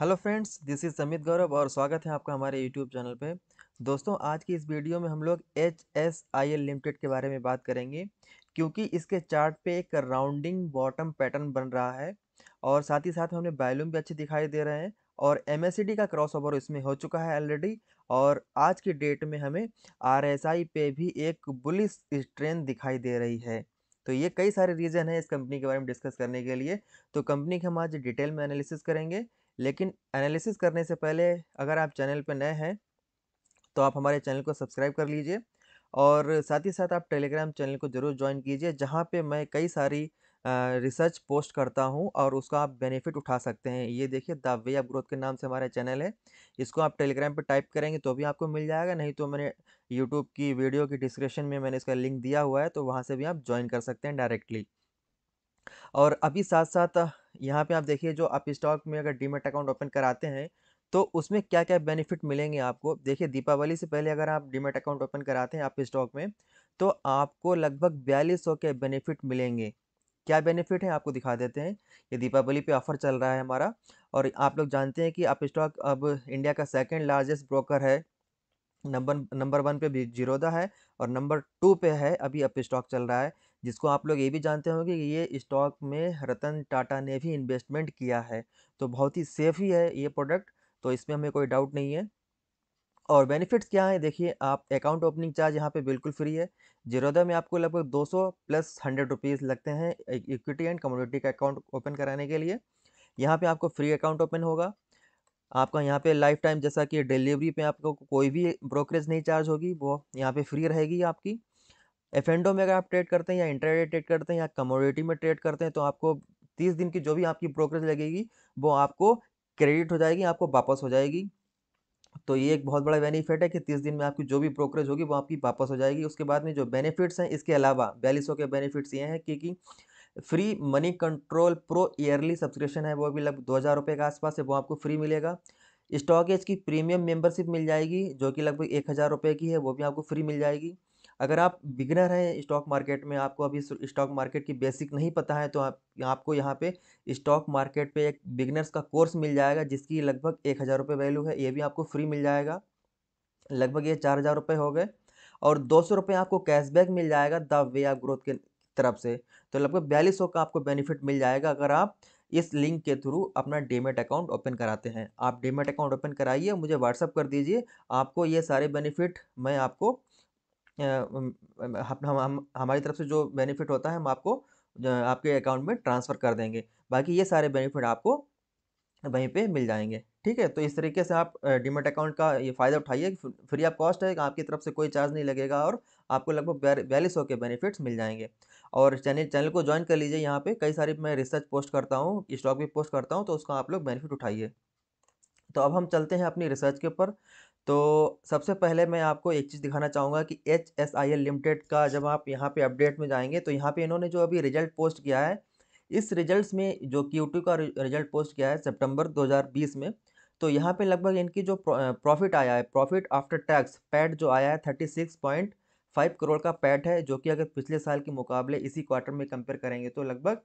hello friends this is Samit Gaurav और स्वागत है आपका हमारे यूट्यूब चैनल पे दोस्तों आज की इस वीडियो में हम लोग H S I L limited के बारे में बात करेंगे क्योंकि इसके चार्ट पे एक राउंडिंग बॉटम पैटर्न बन रहा है और साथ ही साथ हमें बैलूम भी अच्छे दिखाई दे रहे हैं और एम का क्रॉस ओवर इसमें हो चुका है ऑलरेडी और आज की डेट में हमें आर पे भी एक बुलिस ट्रेंड दिखाई दे रही है तो ये कई सारे रीज़न हैं इस कंपनी के बारे में डिस्कस करने के लिए तो कंपनी की हम आज डिटेल में एनालिसिस करेंगे लेकिन एनालिसिस करने से पहले अगर आप चैनल पर नए हैं तो आप हमारे चैनल को सब्सक्राइब कर लीजिए और साथ ही साथ आप टेलीग्राम चैनल को ज़रूर ज्वाइन कीजिए जहाँ पे मैं कई सारी रिसर्च पोस्ट करता हूँ और उसका आप बेनिफिट उठा सकते हैं ये देखिए द वे ऑफ ग्रोथ के नाम से हमारा चैनल है इसको आप टेलीग्राम पे टाइप करेंगे तो भी आपको मिल जाएगा नहीं तो मैंने यूट्यूब की वीडियो की डिस्क्रिप्शन में मैंने इसका लिंक दिया हुआ है तो वहाँ से भी आप ज्वाइन कर सकते हैं डायरेक्टली और अभी साथ साथ यहाँ पे आप देखिए जो आप स्टॉक में अगर डीमेट अकाउंट ओपन कराते हैं तो उसमें क्या क्या बेनिफिट मिलेंगे आपको देखिए दीपावली से पहले अगर आप डीमेट अकाउंट ओपन कराते हैं आप स्टॉक में तो आपको लगभग बयालीस सौ के बेनिफिट मिलेंगे क्या बेनिफिट है आपको दिखा देते हैं ये दीपावली पे ऑफर चल रहा है हमारा और आप लोग जानते हैं कि आप स्टॉक अब इंडिया का सेकेंड लार्जेस्ट ब्रोकर है नंबर नंबर वन पे भी जीरोदा है और नंबर टू पे है अभी अप स्टॉक चल रहा है जिसको आप लोग ये भी जानते होंगे कि ये स्टॉक में रतन टाटा ने भी इन्वेस्टमेंट किया है तो बहुत ही सेफ ही है ये प्रोडक्ट तो इसमें हमें कोई डाउट नहीं है और बेनिफिट्स क्या है देखिए आप अकाउंट ओपनिंग चार्ज यहाँ पे बिल्कुल फ्री है जीरोदा में आपको लगभग 200 प्लस हंड्रेड रुपीज़ लगते हैं इक्विटी एंड कम्योडिटी का अकाउंट ओपन कराने के लिए यहाँ पे आपको फ्री अकाउंट ओपन होगा आपका यहाँ पे लाइफ टाइम जैसा कि डिलीवरी पे आपको कोई भी ब्रोकरेज नहीं चार्ज होगी वो यहाँ पर फ्री रहेगी आपकी एंडो में अगर आप ट्रेड करते हैं या इंटरडे ट्रेड करते हैं या कमोडिटी में ट्रेड करते हैं तो आपको तीस दिन की जो भी आपकी ब्रोकरेज लगेगी वो आपको क्रेडिट हो जाएगी आपको वापस हो जाएगी तो ये एक बहुत बड़ा बेनिफिट है कि तीस दिन में आपकी जो भी ब्रोकरेज होगी वो आपकी वापस हो जाएगी उसके बाद में जो बेनिफिट्स हैं इसके अलावा बयालीस के बेनिफिट्स ये हैं कि, free money control pro yearly subscription है वो भी लगभग दो हज़ार रुपये के आसपास है वो आपको फ्री मिलेगा स्टॉक एज की प्रीमियम मेंबरशिप मिल जाएगी जो कि लगभग एक हज़ार रुपये की है वो भी आपको फ्री मिल जाएगी अगर आप बिगनर हैं स्टॉक मार्केट में आपको अभी स्टॉक मार्केट की बेसिक नहीं पता है तो आप आपको यहाँ पे स्टॉक मार्केट पे एक बिगनर्स का कोर्स मिल जाएगा जिसकी लगभग एक हज़ार रुपये वैल्यू है ये भी आपको फ्री मिल जाएगा लगभग ये चार हज़ार रुपये हो गए और दो सौ रुपये आपको कैशबैक मिल जाएगा द वे ऑफ ग्रोथ के तरफ से तो लगभग बयालीस सौ का आपको बेनिफिट मिल जाएगा अगर आप इस लिंक के थ्रू अपना डेमेट अकाउंट ओपन कराते हैं आप डेमेट अकाउंट ओपन कराइए मुझे व्हाट्सअप कर दीजिए आपको ये सारे बेनिफिट मैं आपको हम हम हमारी तरफ से जो बेनिफिट होता है हम आपको आपके अकाउंट में ट्रांसफ़र कर देंगे बाकी ये सारे बेनिफिट आपको वहीं पे मिल जाएंगे ठीक है तो इस तरीके से आप डिमेट अकाउंट का ये फ़ायदा उठाइए फ्री ऑफ कॉस्ट है आपकी तरफ से कोई चार्ज नहीं लगेगा और आपको लगभग बयालीस सौ के बेनिफिट्स मिल जाएंगे और चैनल चैनल को ज्वाइन कर लीजिए यहाँ पे कई सारी मैं रिसर्च पोस्ट करता हूँ स्टॉक भी पोस्ट करता हूँ तो उसका आप लोग बेनिफिट उठाइए तो अब हम चलते हैं अपनी रिसर्च के ऊपर तो सबसे पहले मैं आपको एक चीज़ दिखाना चाहूँगा कि H S I L limited का जब आप यहाँ पे अपडेट में जाएंगे तो यहाँ पे इन्होंने जो अभी रिजल्ट पोस्ट किया है इस रिजल्ट्स में जो क्यू टू का रिजल्ट पोस्ट किया है सितंबर 2020 में तो यहाँ पे लगभग इनकी जो प्रॉफिट आया है प्रॉफिट आफ्टर टैक्स पैट जो आया है thirty six point five crore का पैट है जो कि अगर पिछले साल के मुकाबले इसी क्वार्टर में कंपेयर करेंगे तो लगभग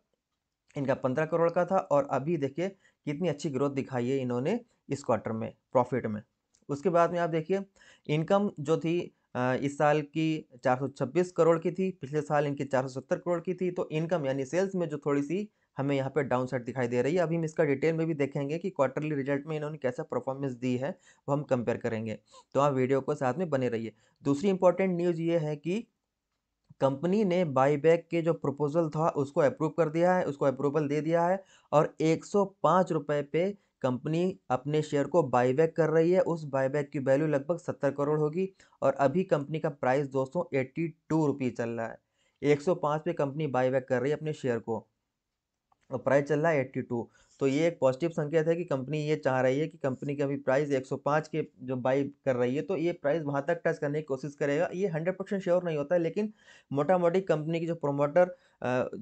इनका पंद्रह करोड़ का था और अभी देखिए कितनी अच्छी ग्रोथ दिखाई है इन्होंने इस क्वार्टर में प्रॉफिट में उसके बाद में आप देखिए इनकम जो थी इस साल की 426 करोड़ की थी पिछले साल इनकी 470 करोड़ की थी तो इनकम यानी सेल्स में जो थोड़ी सी हमें यहाँ पे डाउन साइड दिखाई दे रही है अभी हम इसका डिटेल में भी देखेंगे कि क्वार्टरली रिजल्ट में इन्होंने कैसा परफॉर्मेंस दी है वो हम कंपेयर करेंगे तो आप वीडियो को साथ में बने रहिए दूसरी इंपॉर्टेंट न्यूज़ ये है कि कंपनी ने बाईबैक के जो प्रपोजल था उसको अप्रूव कर दिया है उसको अप्रूवल दे दिया है और एक सौ रुपए पे कंपनी अपने शेयर को बाईबैक कर रही है उस बाईबैक की वैल्यू लगभग सत्तर करोड़ होगी और अभी कंपनी का प्राइस दोस्तों एट्टी टू रुपीज़ चल रहा है एक सौ पाँच पे कंपनी बाईबैक कर रही है अपने शेयर को और प्राइस चल रहा है एट्टी टू तो ये एक पॉजिटिव संकेत है कि कंपनी ये चाह रही है कि कंपनी का अभी प्राइस 105 के जो बाई कर रही है तो ये प्राइस वहाँ तक टच करने की कोशिश करेगा ये 100 परसेंट श्योर नहीं होता है लेकिन मोटा मोटी कंपनी की जो प्रोमोटर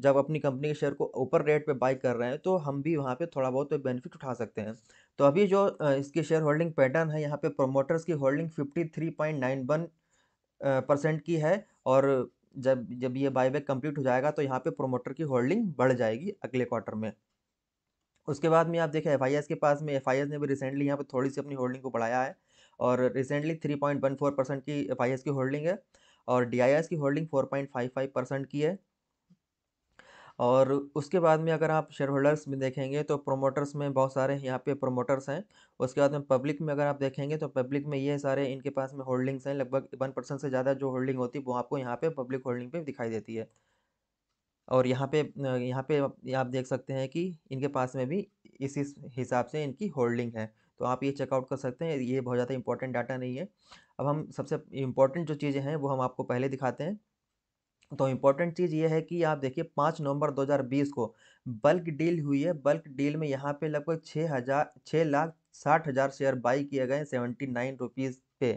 जब अपनी कंपनी के शेयर को ऊपर रेट पे बाई कर रहे हैं तो हम भी वहाँ पे थोड़ा बहुत तो बेनिफिट उठा सकते हैं तो अभी जो इसके शेयर होल्डिंग पैटर्न है यहाँ पर प्रोमोटर्स की holding fifty three point nine one percent की है और जब जब ये बाईबैक कंप्लीट हो जाएगा तो यहाँ पर प्रोमोटर की होल्डिंग बढ़ जाएगी अगले क्वार्टर में उसके बाद में आप देखें एफ के पास में एफ ने भी रिसेंटली यहाँ पर थोड़ी सी अपनी होल्डिंग को बढ़ाया है और रिसेंटली फोर परसेंट की एफ की होल्डिंग है और डी की होल्डिंग फाइव परसेंट की है और उसके बाद में अगर आप शेयर होल्डर्स में देखेंगे तो प्रोमोटर्स में बहुत सारे यहाँ पे प्रोमोटर्स हैं उसके बाद में पब्लिक में अगर आप देखेंगे तो पब्लिक में ये सारे इनके पास में होल्डिंग्स हैं लगभग वन परसेंट से ज़्यादा जो होल्डिंग होती है वो आपको यहाँ पे पब्लिक होल्डिंग पे दिखाई देती है और यहाँ पे यहाँ पे आप देख सकते हैं कि इनके पास में भी इस हिसाब से इनकी होल्डिंग है तो आप ये चेकआउट कर सकते हैं ये बहुत ज़्यादा इंपॉर्टेंट डाटा नहीं है अब हम सबसे इम्पॉर्टेंट जो चीज़ें हैं वो हम आपको पहले दिखाते हैं तो इम्पॉर्टेंट चीज़ ये है कि आप देखिए पाँच नवंबर 2020 को बल्क डील हुई है बल्क डील में यहाँ पे लगभग छः हज़ार छः लाख साठ हज़ार शेयर बाई किए गए सेवेंटी नाइन रुपीज़ पे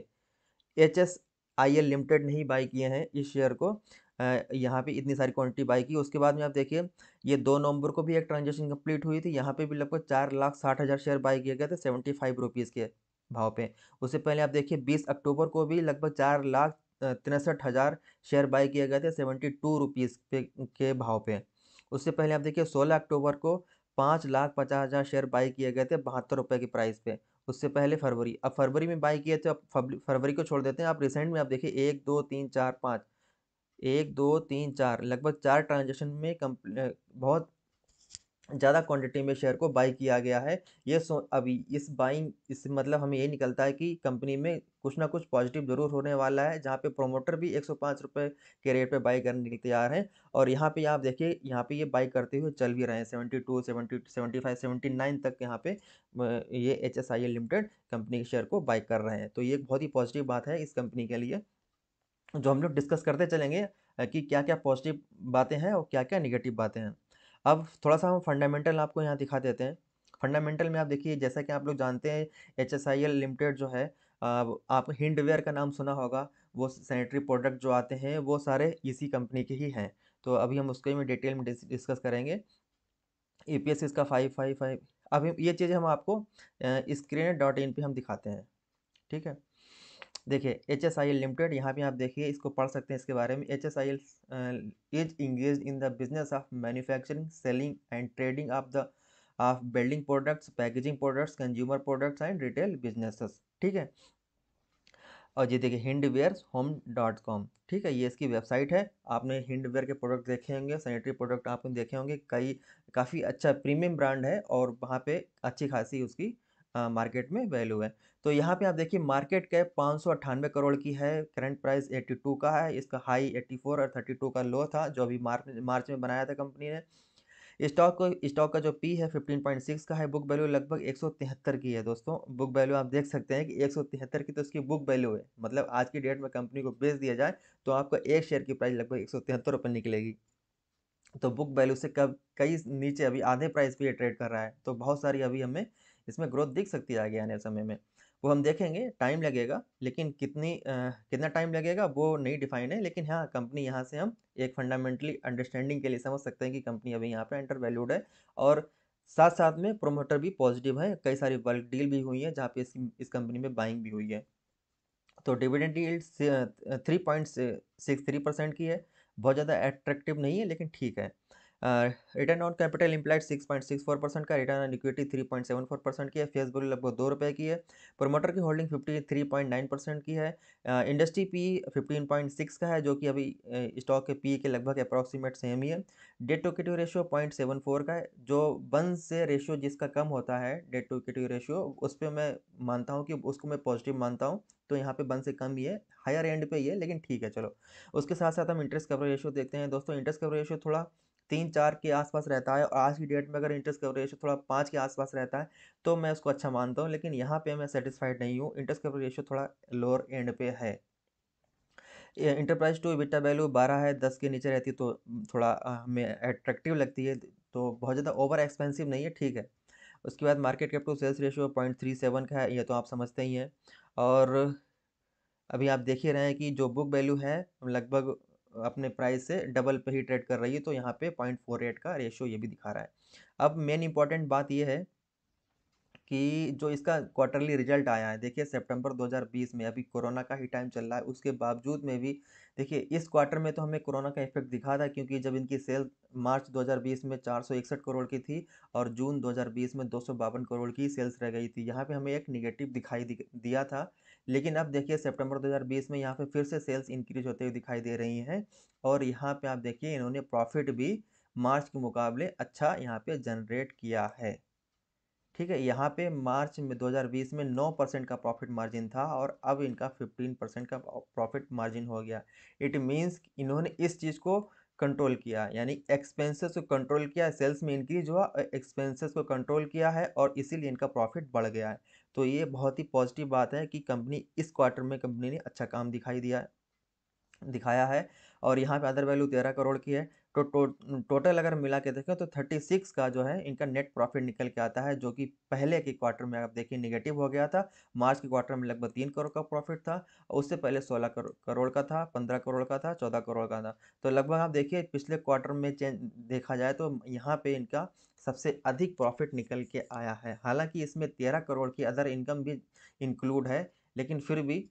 H S I L limited ही बाई किए हैं इस शेयर को यहाँ पे इतनी सारी क्वांटिटी बाई की उसके बाद में आप देखिए ये दो नवंबर को भी एक ट्रांजेक्शन कंप्लीट हुई थी यहाँ पे भी लगभग चार लाख साठ हज़ार शेयर बाई किए गए थे सेवेंटी फाइव रुपीज़ के भाव पे उससे पहले आप देखिए बीस अक्टूबर को भी लगभग चार लाख तिरसठ हज़ार शेयर बाई किए गए थे सेवेंटी टू रुपीज़ पे के भाव पे उससे पहले आप देखिए सोलह अक्टूबर को पाँच लाख पचास हज़ार शेयर बाई किए गए थे बहत्तर रुपये के प्राइस पे उससे पहले फरवरी अब फरवरी में बाई किए थे अब फरवरी को छोड़ देते हैं आप रिसेंट में आप देखिए एक दो तीन चार पाँच एक दो तीन चार लगभग चार ट्रांजेक्शन में कम बहुत ज़्यादा क्वांटिटी में शेयर को बाई किया गया है ये सो अभी इस बाइंग इस मतलब हमें ये निकलता है कि कंपनी में कुछ ना कुछ पॉजिटिव जरूर होने वाला है जहाँ पे प्रोमोटर भी एक सौ पाँच रुपये के रेट पे बाई करने के लिए तैयार हैं और यहाँ पे आप देखिए यहाँ पे ये बाई करते हुए चल भी रहे हैं seventy two seventy seventy five seventy nine तक यहाँ पे ये H S I L limited company के शेयर को बाई कर रहे हैं तो ये एक बहुत ही पॉजिटिव बात है इस कंपनी के लिए जो हम लोग डिस्कस करते चलेंगे कि क्या क्या पॉजिटिव बातें हैं और क्या क्या निगेटिव बातें हैं अब थोड़ा सा हम फंडामेंटल आपको यहाँ दिखा देते हैं फंडामेंटल में आप देखिए जैसा कि आप लोग जानते हैं H S I L limited जो है आप हिंडवेयर का नाम सुना होगा वो सैनिटरी प्रोडक्ट जो आते हैं वो सारे इसी कंपनी के ही हैं तो अभी हम उसके में डिटेल में डिस्कस करेंगे ई पी एस इसका फाइव फाइव फाइव अभी ये चीज़ें हम आपको स्क्रीन डॉट इन पर हम दिखाते हैं ठीक है देखिए H S I L limited यहाँ भी आप देखिए इसको पढ़ सकते हैं इसके बारे में H S I L is engage in the business of manufacturing selling and trading of the of building products packaging products consumer products and retail businesses ठीक है और ये देखिए हिंडवेयर्स होम डॉट कॉम ठीक है ये इसकी वेबसाइट है आपने हिंडवेयर के प्रोडक्ट देखे होंगे सैनिटरी प्रोडक्ट आपने देखे होंगे कई काफ़ी अच्छा प्रीमियम ब्रांड है और वहाँ पे अच्छी खासी उसकी मार्केट में वैल्यू है तो यहाँ पे आप देखिए मार्केट कैप पाँच सौ अट्ठानवे करोड़ की है करंट प्राइस 82 का है इसका हाई 84 और 32 का लो था जो अभी मार्च मार्च में बनाया था कंपनी ने स्टॉक को स्टॉक का जो पी है 15.6 का है बुक वैल्यू लगभग तिहत्तर की है दोस्तों बुक वैल्यू आप देख सकते हैं कि तिहत्तर की तो उसकी बुक वैल्यू है मतलब आज की डेट में कंपनी को बेच दिया जाए तो आपका एक शेयर की प्राइस लगभग एक सौ निकलेगी तो बुक वैल्यू से कब कई नीचे अभी आधे प्राइस पे ये ट्रेड कर रहा है तो बहुत सारी अभी हमें इसमें ग्रोथ दिख सकती है आगे आने समय में वो हम देखेंगे टाइम लगेगा लेकिन कितनी आ, कितना टाइम लगेगा वो नहीं डिफाइन है लेकिन हाँ कंपनी यहाँ से हम एक फंडामेंटली अंडरस्टैंडिंग के लिए समझ सकते हैं कि कंपनी अभी यहाँ पर एंटर वैल्यूड है और साथ साथ में प्रोमोटर भी पॉजिटिव है कई सारी बल्क डील भी हुई है जहाँ पे इस, इस कंपनी में बाइंग भी हुई है तो डिविडेंड डील three point six three percent की है बहुत ज़्यादा एट्रैक्टिव नहीं है लेकिन ठीक है return on capital employed six point six four percent का return on equity three point seven four percent की है फेस वैल्यू लगभग दो रुपये की है प्रोमोटर की holding fifty three point nine percent की है industry P fifteen point six का है जो कि अभी स्टॉक के पी के लगभग अप्रॉक्सीमेट सेम ही है debt to equity ratio point seven four का है जो वन से रेशियो जिसका कम होता है डेट टू इक्विटी रेशियो उस पर मैं मानता हूँ कि उसको मैं पॉजिटिव मानता हूँ तो यहाँ पे वन से कम ही है हायर एंड पे ही है लेकिन ठीक है चलो उसके साथ साथ हम इंटरेस्ट कवर रेशियो देखते हैं दोस्तों इंटरेस्ट कवर रेशियो थोड़ा तीन चार के आसपास रहता है और आज की डेट में अगर इंटरेस्ट कवरेज रेशियो थोड़ा पाँच के आसपास रहता है तो मैं उसको अच्छा मानता हूँ लेकिन यहाँ पे मैं सेटिस्फाइड नहीं हूँ इंटरेस्ट कवरेज रेशियो थोड़ा लोअर एंड पे है इंटरप्राइज टू बिटा वैल्यू बारह है दस के नीचे रहती है तो थोड़ा हमें अट्रैक्टिव लगती है तो बहुत ज़्यादा ओवर एक्सपेंसिव नहीं है ठीक है उसके बाद market cap to sales ratio point three seven का है ये तो आप समझते ही हैं और अभी आप देख ही रहे हैं कि जो बुक वैल्यू है लगभग अपने प्राइस से डबल पे ही ट्रेड कर रही है तो यहाँ पे पॉइंट फोर एट का रेशियो ये भी दिखा रहा है अब मेन इंपॉर्टेंट बात ये है कि जो इसका क्वार्टरली रिजल्ट आया है देखिए सितंबर 2020 में अभी कोरोना का ही टाइम चल रहा है उसके बावजूद में भी देखिए इस क्वार्टर में तो हमें कोरोना का इफेक्ट दिखा था क्योंकि जब इनकी सेल मार्च 2020 में चार करोड़ की थी और जून 2020 में दो करोड़ की सेल्स रह गई थी यहाँ पर हमें एक निगेटिव दिखाई दिया था लेकिन अब देखिए सेप्टेम्बर दो में यहाँ पर फिर से सेल्स इंक्रीज होते हुए दिखाई दे रही हैं और यहाँ पर आप देखिए इन्होंने प्रॉफिट भी मार्च के मुकाबले अच्छा यहाँ पे जनरेट किया है ठीक है यहाँ पे मार्च में 2020 में 9 परसेंट का प्रॉफिट मार्जिन था और अब इनका 15 परसेंट का प्रॉफिट मार्जिन हो गया इट मीन्स इन्होंने इस चीज़ को कंट्रोल किया यानी एक्सपेंसेस को कंट्रोल किया सेल्स में इंक्रीज हुआ एक्सपेंसेस को कंट्रोल किया है और इसीलिए इनका प्रॉफिट बढ़ गया है तो ये बहुत ही पॉजिटिव बात है कि कंपनी इस क्वार्टर में कंपनी ने अच्छा काम दिखाई दिया दिखाया है और यहाँ पे अदर वैल्यू तेरह करोड़ की है तो टोटल अगर मिला के देखें तो थर्टी सिक्स का जो है इनका नेट प्रॉफिट निकल के आता है जो कि पहले के क्वार्टर में आप देखिए निगेटिव हो गया था मार्च के क्वार्टर में लगभग तीन करोड़ का प्रॉफिट था उससे पहले सोलह करोड़ का था पंद्रह करोड़ का था चौदह करोड़ का था तो लगभग आप देखिए पिछले क्वार्टर में चेंज देखा जाए तो यहाँ पर इनका सबसे अधिक प्रॉफिट निकल के आया है हालाँकि इसमें तेरह करोड़ की अदर इनकम भी इंक्लूड है लेकिन फिर भी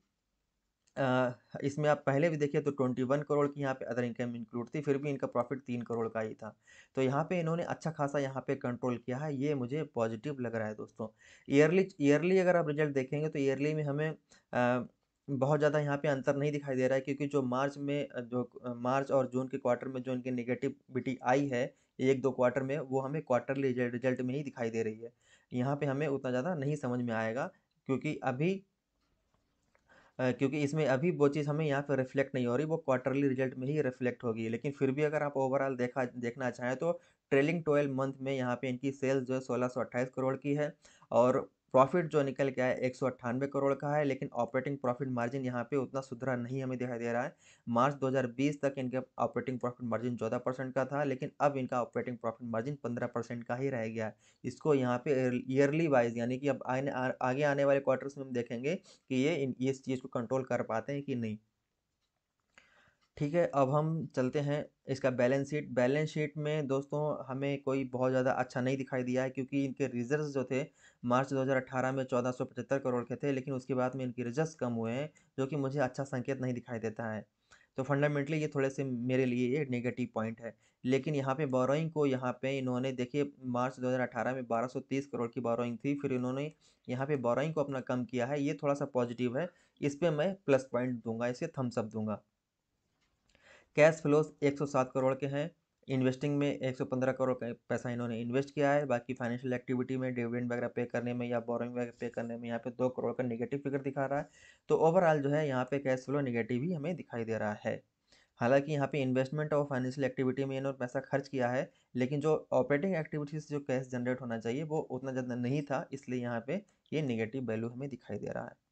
इसमें आप पहले भी देखिए तो ट्वेंटी वन करोड़ की यहाँ पे अदर इनकम इंक्लूड थी फिर भी इनका प्रॉफिट तीन करोड़ का ही था तो यहाँ पे इन्होंने अच्छा खासा यहाँ पे कंट्रोल किया है ये मुझे पॉजिटिव लग रहा है दोस्तों ईयरली ईयरली अगर आप रिजल्ट देखेंगे तो ईयरली में हमें आ, बहुत ज़्यादा यहाँ पे अंतर नहीं दिखाई दे रहा है क्योंकि जो मार्च में जो मार्च और जून के क्वार्टर में जो इनकी निगेटिविटी आई है एक दो क्वार्टर में वो हमें क्वार्टरली रिजल्ट में ही दिखाई दे रही है यहाँ पे हमें उतना ज़्यादा नहीं समझ में आएगा क्योंकि अभी क्योंकि इसमें अभी वो चीज़ हमें यहाँ पर रिफ्लेक्ट नहीं हो रही वो क्वार्टरली रिजल्ट में ही रिफ्लेक्ट होगी लेकिन फिर भी अगर आप ओवरऑल देखा देखना चाहें तो ट्रेलिंग ट्वेल्व मंथ में यहाँ पे इनकी सेल्स जो है सोलह करोड़ की है और प्रॉफिट जो निकल के आया एक करोड़ का है लेकिन ऑपरेटिंग प्रॉफिट मार्जिन यहाँ पे उतना सुधरा नहीं हमें दिखाई दे रहा है मार्च 2020 तक इनका ऑपरेटिंग प्रॉफिट मार्जिन चौदह परसेंट का था लेकिन अब इनका ऑपरेटिंग प्रॉफिट मार्जिन पंद्रह परसेंट का ही रह गया है इसको यहाँ पे ईयरली वाइज यानी कि अब आने आगे आने वाले क्वार्टर्स में हम देखेंगे कि ये इस चीज़ को कंट्रोल कर पाते हैं कि नहीं ठीक है अब हम चलते हैं इसका बैलेंस शीट बैलेंस शीट में दोस्तों हमें कोई बहुत ज़्यादा अच्छा नहीं दिखाई दिया है क्योंकि इनके रिजल्ट जो थे मार्च 2018 में पचहत्तर करोड़ के थे लेकिन उसके बाद में इनके रिजल्ट कम हुए हैं जो कि मुझे अच्छा संकेत नहीं दिखाई देता है तो फंडामेंटली ये थोड़े से मेरे लिए ये नेगेटिव पॉइंट है लेकिन यहाँ पे बोरोइंग को यहाँ पे इन्होंने देखिए मार्च 2018 में 1230 करोड़ की बोरोइंग थी फिर इन्होंने यहाँ पे बोरोइंग को अपना कम किया है ये थोड़ा सा पॉजिटिव है इस पर मैं प्लस पॉइंट दूंगा इसे थम्सअप दूंगा कैश फ्लोस 107 करोड़ के हैं इन्वेस्टिंग में 115 करोड़ का पैसा इन्होंने इन्वेस्ट किया है बाकी फाइनेंशियल एक्टिविटी में डिविडेंड वगैरह पे करने में या बोरिंग वगैरह पे करने में यहाँ पे दो करोड़ का निगेटिव फिगर दिखा रहा है तो ओवरऑल जो है यहाँ पे कैश फ्लो निगेटिव ही हमें दिखाई दे रहा है हालांकि यहाँ पे इन्वेस्टमेंट और फाइनेंशियल एक्टिविटी में इन्होंने पैसा खर्च किया है लेकिन जो ऑपरेटिंग एक्टिविटी से जो कैश जनरेट होना चाहिए वो उतना ज़्यादा नहीं था इसलिए यहाँ पे ये निगेटिव वैल्यू हमें दिखाई दे रहा है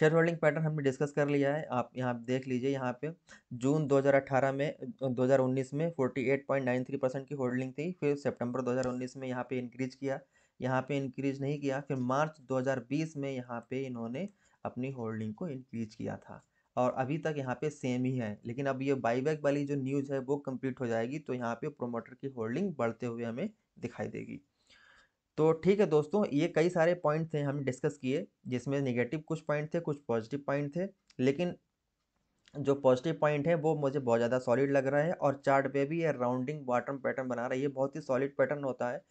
शेयर होल्डिंग पैटर्न हमने डिस्कस कर लिया है आप यहाँ देख लीजिए यहाँ पे जून 2018 में 2019 में 48.93 परसेंट की होल्डिंग थी फिर सितंबर 2019 में यहाँ पे इंक्रीज किया यहाँ पे इंक्रीज नहीं किया फिर मार्च 2020 में यहाँ पे इन्होंने अपनी होल्डिंग को इंक्रीज किया था और अभी तक यहाँ पे सेम ही है लेकिन अब ये बाईबैक वाली जो न्यूज़ है वो कम्प्लीट हो जाएगी तो यहाँ पर प्रोमोटर की होल्डिंग बढ़ते हुए हमें दिखाई देगी तो ठीक है दोस्तों ये कई सारे पॉइंट थे हमने डिस्कस किए जिसमें निगेटिव कुछ पॉइंट थे कुछ पॉजिटिव पॉइंट थे लेकिन जो पॉजिटिव पॉइंट है वो मुझे बहुत ज़्यादा सॉलिड लग रहा है और चार्ट पे भी ये राउंडिंग बॉटम पैटर्न बना रहा है ये बहुत ही सॉलिड पैटर्न होता है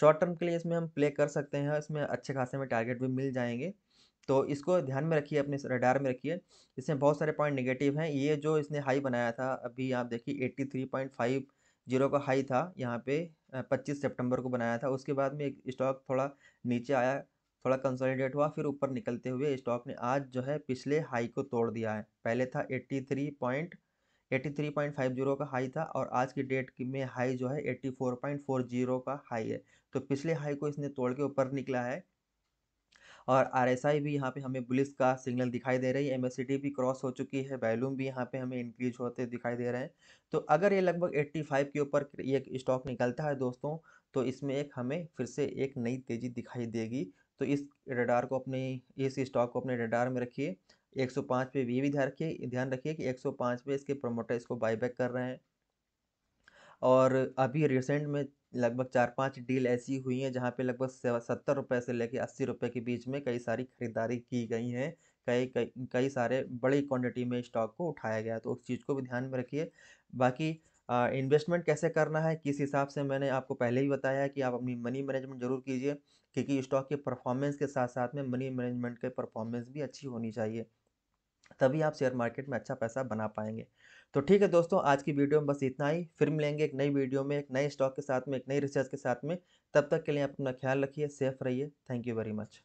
शॉर्ट टर्म के लिए इसमें हम प्ले कर सकते हैं इसमें अच्छे खासे में टारगेट भी मिल जाएंगे तो इसको ध्यान में रखिए अपने रडार में रखिए इसमें बहुत सारे पॉइंट निगेटिव हैं ये जो इसने हाई बनाया था अभी आप देखिए eighty three point five zero का हाई था यहाँ पर पच्चीस सितंबर को बनाया था उसके बाद में एक स्टॉक थोड़ा नीचे आया थोड़ा कंसोलिडेट हुआ फिर ऊपर निकलते हुए स्टॉक ने आज जो है पिछले हाई को तोड़ दिया है पहले था eighty three point eighty three point five zero का हाई था और आज की डेट में हाई जो है eighty four point four zero का हाई है तो पिछले हाई को इसने तोड़ के ऊपर निकला है और आरएसआई भी यहाँ पे हमें बुलिस का सिग्नल दिखाई दे रही है एमएससीडी भी क्रॉस हो चुकी है वैल्यूम भी यहाँ पे हमें इंक्रीज होते दिखाई दे रहे हैं तो अगर ये लगभग 85 के ऊपर ये स्टॉक निकलता है दोस्तों तो इसमें एक हमें फिर से एक नई तेज़ी दिखाई देगी तो इस रेडार को अपने इस स्टॉक को अपने रेडार में रखिए एक पे ये भी ध्यान रखिए ध्यान रखिए कि एक पे इसके प्रमोटर इसको बाईबैक कर रहे हैं और अभी रिसेंट में लगभग चार पांच डील ऐसी हुई हैं जहां पे लगभग सत्तर रुपये से लेकर अस्सी रुपये के बीच में कई सारी खरीदारी की गई हैं कई कई कई सारे बड़ी क्वांटिटी में स्टॉक को उठाया गया तो उस चीज़ को भी ध्यान में रखिए बाकी इन्वेस्टमेंट कैसे करना है किस हिसाब से मैंने आपको पहले ही बताया है कि आप अपनी मनी मैनेजमेंट जरूर कीजिए क्योंकि स्टॉक के परफॉर्मेंस के साथ साथ में मनी मैनेजमेंट के परफॉर्मेंस भी अच्छी होनी चाहिए तभी आप शेयर मार्केट में अच्छा पैसा बना पाएंगे तो ठीक है दोस्तों आज की वीडियो में बस इतना ही फिर मिलेंगे एक नई वीडियो में एक नए स्टॉक के साथ में एक नई रिसर्च के साथ में तब तक के लिए आप अपना ख्याल रखिए सेफ रहिए थैंक यू वेरी मच